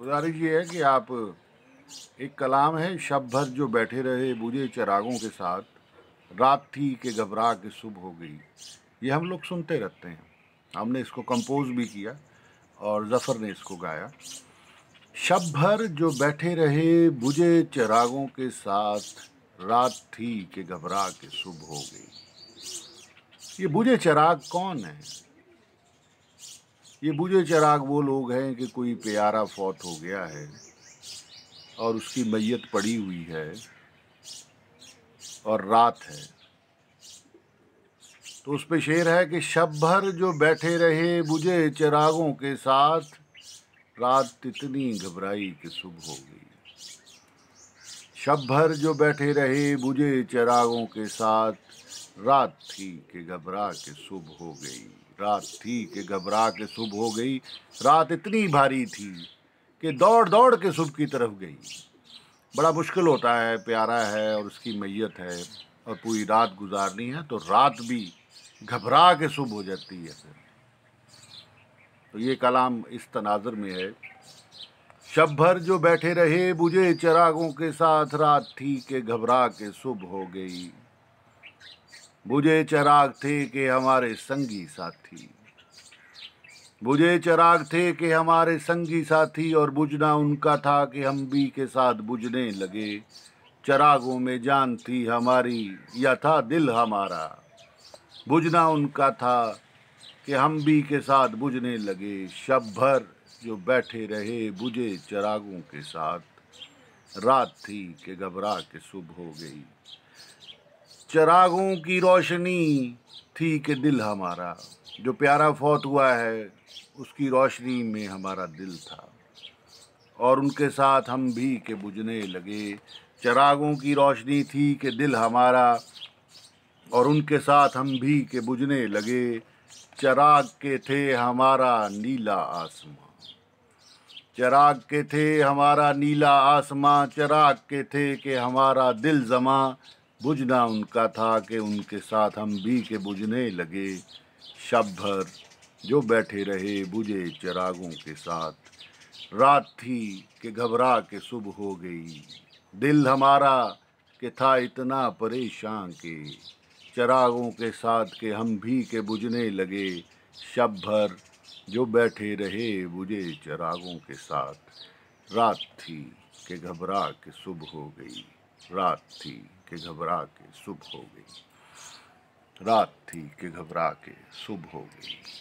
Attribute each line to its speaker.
Speaker 1: गुजारिश ये है कि आप एक कलाम है शब भर जो बैठे रहे बुझे चिरागों के साथ रात थी के घबरा के सुबह हो गई ये हम लोग सुनते रहते हैं हमने इसको कंपोज भी किया और जफ़र ने इसको गाया शब भर जो बैठे रहे बुझे चिरागों के साथ रात थी के घबरा के सुबह हो गई ये बुझे चिराग कौन है ये बुझे चराग वो लोग हैं कि कोई प्यारा फौत हो गया है और उसकी मैयत पड़ी हुई है और रात है तो उस पर शेर है कि शब भर जो बैठे रहे बुझे चिरागों के साथ रात इतनी घबराई कि सुबह हो गई शब भर जो बैठे रहे बुझे चिरागों के साथ रात थी कि घबरा के सुबह हो गई रात थी कि घबरा के सुबह हो गई रात इतनी भारी थी कि दौड़ दौड़ के सुबह की तरफ गई बड़ा मुश्किल होता है प्यारा है और उसकी मैयत है और पूरी रात गुजारनी है तो रात भी घबरा के सुबह हो जाती है फिर तो ये कलाम इस तनाजर में है शब भर जो बैठे रहे बुझे चरागों के साथ रात थी के घबरा के सुबह हो गई बुझे चराग थे के हमारे संगी साथी बुझे चराग थे के हमारे संगी साथी और बुझना उनका था कि हम भी के साथ बुझने लगे चरागों में जान थी हमारी या था दिल हमारा बुझना उनका था कि हम भी के साथ बुझने लगे शब भर जो बैठे रहे बुझे चरागों के साथ रात थी कि घबरा के सुबह हो गई चरागों की रोशनी थी कि दिल हमारा जो प्यारा फौत हुआ है उसकी रोशनी में हमारा दिल था और उनके साथ हम भी के बुझने लगे चरागों की रोशनी थी कि दिल हमारा और उनके साथ हम भी के बुझने लगे चराग के थे हमारा नीला आसमां चराग के थे हमारा नीला आसमां चराग के थे कि हमारा दिल जमा बुझना उनका था कि उनके साथ हम भी के बुझने लगे शब भर जो बैठे रहे बुझे चिरागों के साथ रात थी कि घबरा के सुबह हो गई दिल हमारा कि था इतना परेशान के चरागों के साथ के हम भी के बुझने लगे शब भर जो बैठे रहे बुझे चरागों के साथ रात थी कि घबरा के सुबह हो गई रात थी कि घबरा के सुबह हो गई रात थी कि घबरा के सुबह हो गई